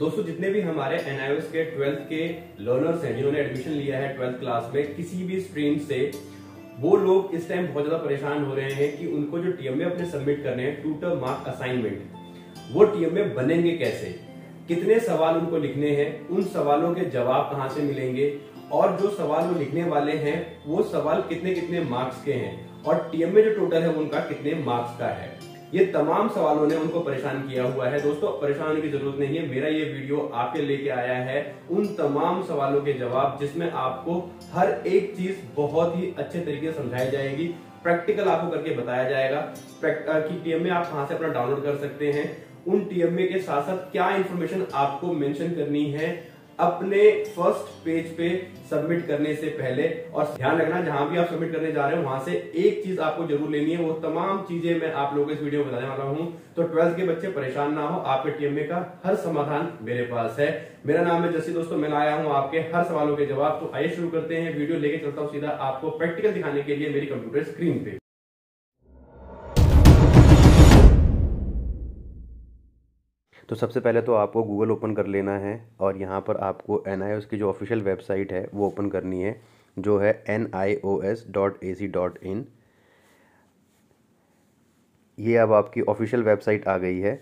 दोस्तों जितने भी हमारे एनआईओएस के ट्वेल्थ के लर्नर्स हैं जिन्होंने एडमिशन लिया है ट्वेल्थ क्लास में किसी भी स्ट्रीम से वो लोग इस टाइम बहुत ज्यादा परेशान हो रहे हैं कि उनको जो टीएमए अपने सबमिट करने हैं टूटर मार्क असाइनमेंट वो टीएमए बनेंगे कैसे कितने सवाल उनको लिखने हैं उन सवालों के जवाब कहाँ से मिलेंगे और जो सवाल वो लिखने वाले हैं वो सवाल कितने कितने मार्क्स के हैं और टीएमए जो टोटल है उनका कितने मार्क्स का है ये तमाम सवालों ने उनको परेशान किया हुआ है दोस्तों परेशान होने की जरूरत नहीं है मेरा ये वीडियो आपके लेके आया है उन तमाम सवालों के जवाब जिसमें आपको हर एक चीज बहुत ही अच्छे तरीके से समझाई जाएगी प्रैक्टिकल आपको करके बताया जाएगा कि टीएमए आप कहा से अपना डाउनलोड कर सकते हैं उन टीएमए के साथ साथ क्या इंफॉर्मेशन आपको मेंशन करनी है अपने फर्स्ट पेज पे सबमिट करने से पहले और ध्यान रखना जहां भी आप सबमिट करने जा रहे हो वहां से एक चीज आपको जरूर लेनी है वो तमाम चीजें मैं आप लोगों को इस वीडियो में बताने वाला हूं तो ट्वेल्थ के बच्चे परेशान ना हो आपके टीएमए का हर समाधान मेरे पास है मेरा नाम है जस्सी दोस्तों मैं आया हूं आपके हर सवालों के जवाब तो आइए शुरू करते हैं वीडियो लेके चलता हूं सीधा आपको प्रैक्टिकल दिखाने के लिए मेरी कंप्यूटर स्क्रीन पे तो सबसे पहले तो आपको गूगल ओपन कर लेना है और यहाँ पर आपको एन आई की जो ऑफिशियल वेबसाइट है वो ओपन करनी है जो है N I O S dot A C dot in ये अब आपकी ऑफिशियल वेबसाइट आ गई है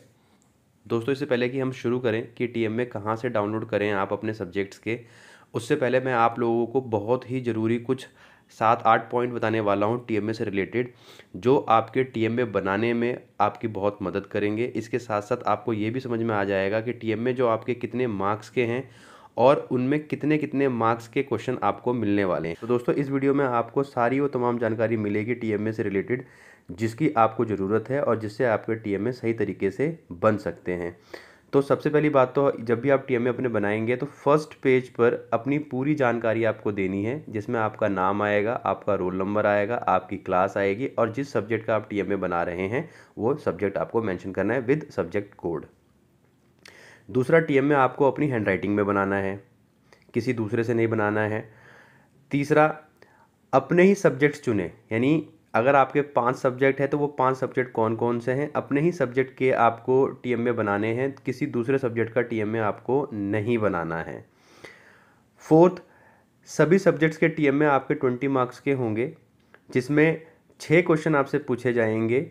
दोस्तों इससे पहले कि हम शुरू करें कि टी एम में कहाँ से डाउनलोड करें आप अपने सब्जेक्ट्स के उससे पहले मैं आप लोगों को बहुत ही ज़रूरी कुछ सात आठ पॉइंट बताने वाला हूँ टी से रिलेटेड जो आपके टी बनाने में आपकी बहुत मदद करेंगे इसके साथ साथ आपको ये भी समझ में आ जाएगा कि टी जो आपके कितने मार्क्स के हैं और उनमें कितने कितने मार्क्स के क्वेश्चन आपको मिलने वाले हैं तो दोस्तों इस वीडियो में आपको सारी वो तमाम जानकारी मिलेगी टी से रिलेटेड जिसकी आपको ज़रूरत है और जिससे आपके टी सही तरीके से बन सकते हैं तो सबसे पहली बात तो जब भी आप टी एम अपने बनाएंगे तो फर्स्ट पेज पर अपनी पूरी जानकारी आपको देनी है जिसमें आपका नाम आएगा आपका रोल नंबर आएगा आपकी क्लास आएगी और जिस सब्जेक्ट का आप टी एम बना रहे हैं वो सब्जेक्ट आपको मेंशन करना है विद सब्जेक्ट कोड दूसरा टी एम आपको अपनी हैंड राइटिंग में बनाना है किसी दूसरे से नहीं बनाना है तीसरा अपने ही सब्जेक्ट्स चुने यानी अगर आपके पांच सब्जेक्ट है तो वो पांच सब्जेक्ट कौन कौन से हैं अपने ही सब्जेक्ट के आपको टी ए बनाने हैं किसी दूसरे सब्जेक्ट का टी में आपको नहीं बनाना है फोर्थ सभी सब्जेक्ट्स के टी ए आपके ट्वेंटी मार्क्स के होंगे जिसमें छः क्वेश्चन आपसे पूछे जाएंगे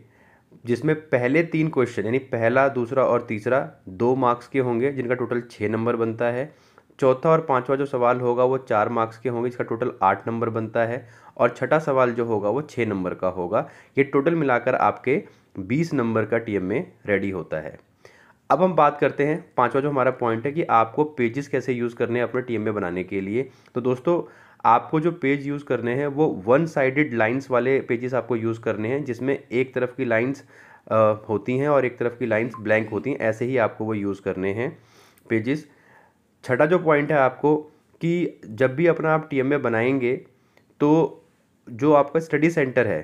जिसमें पहले तीन क्वेश्चन यानी पहला दूसरा और तीसरा दो मार्क्स के होंगे जिनका टोटल छः नंबर बनता है चौथा और पांचवा जो सवाल होगा वो चार मार्क्स के होंगे जिसका टोटल आठ नंबर बनता है और छठा सवाल जो होगा वो छः नंबर का होगा ये टोटल मिलाकर आपके बीस नंबर का टी में रेडी होता है अब हम बात करते हैं पांचवा जो हमारा पॉइंट है कि आपको पेजेस कैसे यूज़ करने हैं अपने टी में बनाने के लिए तो दोस्तों आपको जो पेज यूज़ करने हैं वो वन साइडेड लाइंस वाले पेजेस आपको यूज़ करने हैं जिसमें एक तरफ की लाइंस होती हैं और एक तरफ की लाइंस ब्लैंक होती हैं ऐसे ही आपको वो यूज़ करने हैं पेजेस छठा जो पॉइंट है आपको कि जब भी अपना आप टी में बनाएंगे तो जो आपका स्टडी सेंटर है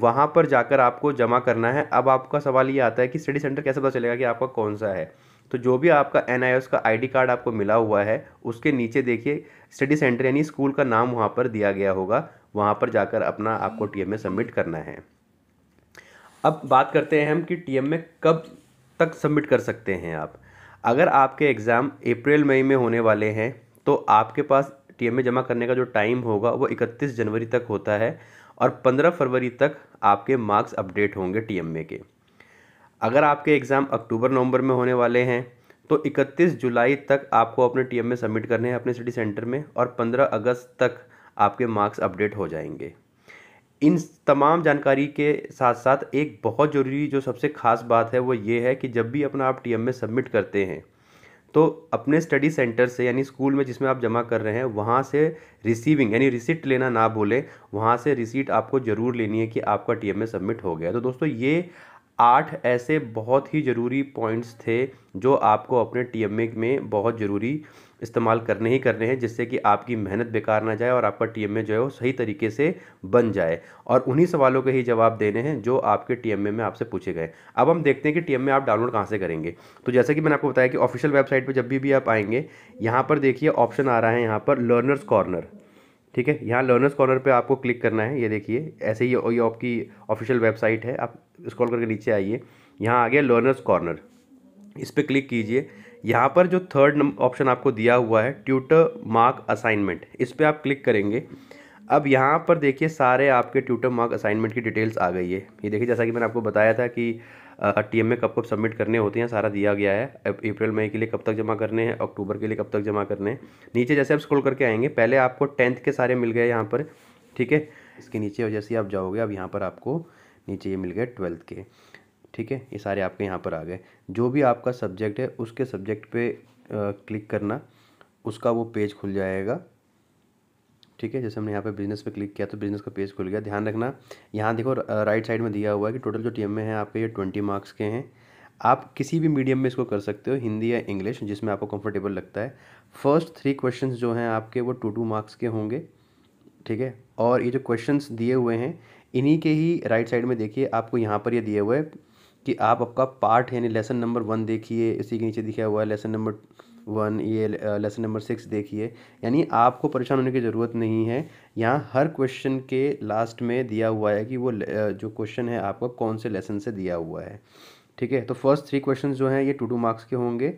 वहाँ पर जाकर आपको जमा करना है अब आपका सवाल ये आता है कि स्टडी सेंटर कैसे पता चलेगा कि आपका कौन सा है तो जो भी आपका एन आई का आई कार्ड आपको मिला हुआ है उसके नीचे देखिए स्टडी सेंटर यानी स्कूल का नाम वहाँ पर दिया गया होगा वहाँ पर जाकर अपना आपको टी में सबमिट करना है अब बात करते हैं हम कि टी में कब तक सबमिट कर सकते हैं आप अगर आपके एग्ज़ाम अप्रैल मई में होने वाले हैं तो आपके पास टी में जमा करने का जो टाइम होगा वो इकतीस जनवरी तक होता है और पंद्रह फरवरी तक आपके मार्क्स अपडेट होंगे टी के अगर आपके एग्ज़ाम अक्टूबर नवंबर में होने वाले हैं तो 31 जुलाई तक आपको अपने टी में सबमिट करने हैं अपने सिटी सेंटर में और 15 अगस्त तक आपके मार्क्स अपडेट हो जाएंगे इन तमाम जानकारी के साथ साथ एक बहुत ज़रूरी जो सबसे ख़ास बात है वो ये है कि जब भी अपना आप टी में सबमिट करते हैं तो अपने स्टडी सेंटर से यानी स्कूल में जिसमें आप जमा कर रहे हैं वहाँ से रिसीविंग यानी रिसिप्ट लेना ना भूलें वहाँ से रिसीट आपको ज़रूर लेनी है कि आपका टी में सबमिट हो गया तो दोस्तों ये आठ ऐसे बहुत ही ज़रूरी पॉइंट्स थे जो आपको अपने टी में बहुत ज़रूरी इस्तेमाल करने ही करने हैं जिससे कि आपकी मेहनत बेकार ना जाए और आपका टी जो है वो सही तरीके से बन जाए और उन्हीं सवालों के ही जवाब देने हैं जो आपके टी में आपसे पूछे गए अब हम देखते हैं कि टी आप डाउनलोड कहाँ से करेंगे तो जैसे कि मैंने आपको बताया कि ऑफिशियल वेबसाइट पर जब भी, भी आप आएंगे यहाँ पर देखिए ऑप्शन आ रहा है यहाँ पर लर्नर्स कॉर्नर ठीक है यहाँ लर्नर्स कॉर्नर पर आपको क्लिक करना है ये देखिए ऐसे ही ये आपकी ऑफिशियल वेबसाइट है आप स्क्रॉल करके नीचे आइए यहाँ आ गया लर्नर्स कॉर्नर इस पर क्लिक कीजिए यहाँ पर जो थर्ड ऑप्शन आपको दिया हुआ है ट्यूटर मार्क असाइनमेंट इस पर आप क्लिक करेंगे अब यहाँ पर देखिए सारे आपके ट्यूटर मार्क असाइनमेंट की डिटेल्स आ गई है ये देखिए जैसा कि मैंने आपको बताया था कि टी एम में कब कब सबमिट करने होते हैं सारा दिया गया है अप्रैल मई के लिए कब तक जमा करने हैं अक्टूबर के लिए कब तक जमा करने हैं नीचे जैसे आप स्क्रॉल करके आएंगे पहले आपको टेंथ के सारे मिल गए यहाँ पर ठीक है इसके नीचे जैसे आप जाओगे अब यहाँ पर आपको नीचे ये मिल गए ट्वेल्थ के ठीक है ये सारे आपके यहाँ पर आ गए जो भी आपका सब्जेक्ट है उसके सब्जेक्ट पे क्लिक करना उसका वो पेज खुल जाएगा ठीक है जैसे हमने यहाँ पे बिजनेस पे क्लिक किया तो बिजनेस का पेज खुल गया ध्यान रखना यहाँ देखो राइट साइड में दिया हुआ है कि टोटल जो टी एम है आपके ये ट्वेंटी मार्क्स के हैं आप किसी भी मीडियम में इसको कर सकते हो हिंदी या इंग्लिश जिसमें आपको कंफर्टेबल लगता है फर्स्ट थ्री क्वेश्चंस जो हैं आपके वो टू टू मार्क्स के होंगे ठीक है और ये जो क्वेश्चंस दिए हुए हैं इन्हीं के ही राइट साइड में देखिए आपको यहाँ पर ये दिए हुए कि आप आपका पार्ट यानी लेसन नंबर वन देखिए इसी के नीचे दिखाया हुआ है लेसन नंबर वन ये लेसन नंबर सिक्स देखिए यानी आपको परेशान होने की ज़रूरत नहीं है यहाँ हर क्वेश्चन के लास्ट में दिया हुआ है कि वो जो क्वेश्चन है आपका कौन से लेसन से दिया हुआ है ठीक है तो फर्स्ट थ्री क्वेश्चन जो हैं ये टू टू मार्क्स के होंगे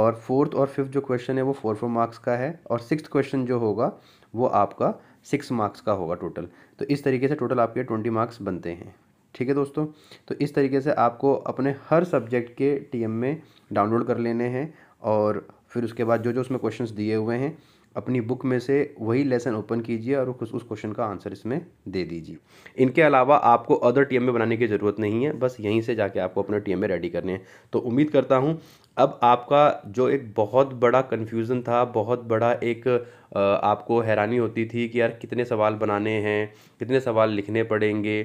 और फोर्थ और फिफ्थ जो क्वेश्चन है वो फोर फोर मार्क्स का है और सिक्स क्वेश्चन जो होगा वो आपका सिक्स मार्क्स का होगा टोटल तो इस तरीके से टोटल आपके ट्वेंटी मार्क्स बनते हैं ठीक है दोस्तों तो इस तरीके से आपको अपने हर सब्जेक्ट के टीएम में डाउनलोड कर लेने हैं और फिर उसके बाद जो जो उसमें क्वेश्चंस दिए हुए हैं अपनी बुक में से वही लेसन ओपन कीजिए और उस उस क्वेश्चन का आंसर इसमें दे दीजिए इनके अलावा आपको अदर टीएम में बनाने की ज़रूरत नहीं है बस यहीं से जाके आपको अपने टीएम में रेडी करने हैं तो उम्मीद करता हूँ अब आपका जो एक बहुत बड़ा कन्फ्यूज़न था बहुत बड़ा एक आपको हैरानी होती थी कि यार कितने सवाल बनाने हैं कितने सवाल लिखने पड़ेंगे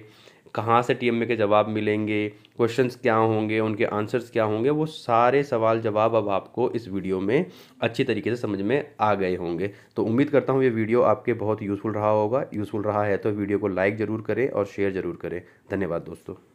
कहाँ से टीएमए के जवाब मिलेंगे क्वेश्चंस क्या होंगे उनके आंसर्स क्या होंगे वो सारे सवाल जवाब अब आपको इस वीडियो में अच्छी तरीके से समझ में आ गए होंगे तो उम्मीद करता हूँ ये वीडियो आपके बहुत यूज़फुल रहा होगा यूज़फुल रहा है तो वीडियो को लाइक ज़रूर करें और शेयर ज़रूर करें धन्यवाद दोस्तों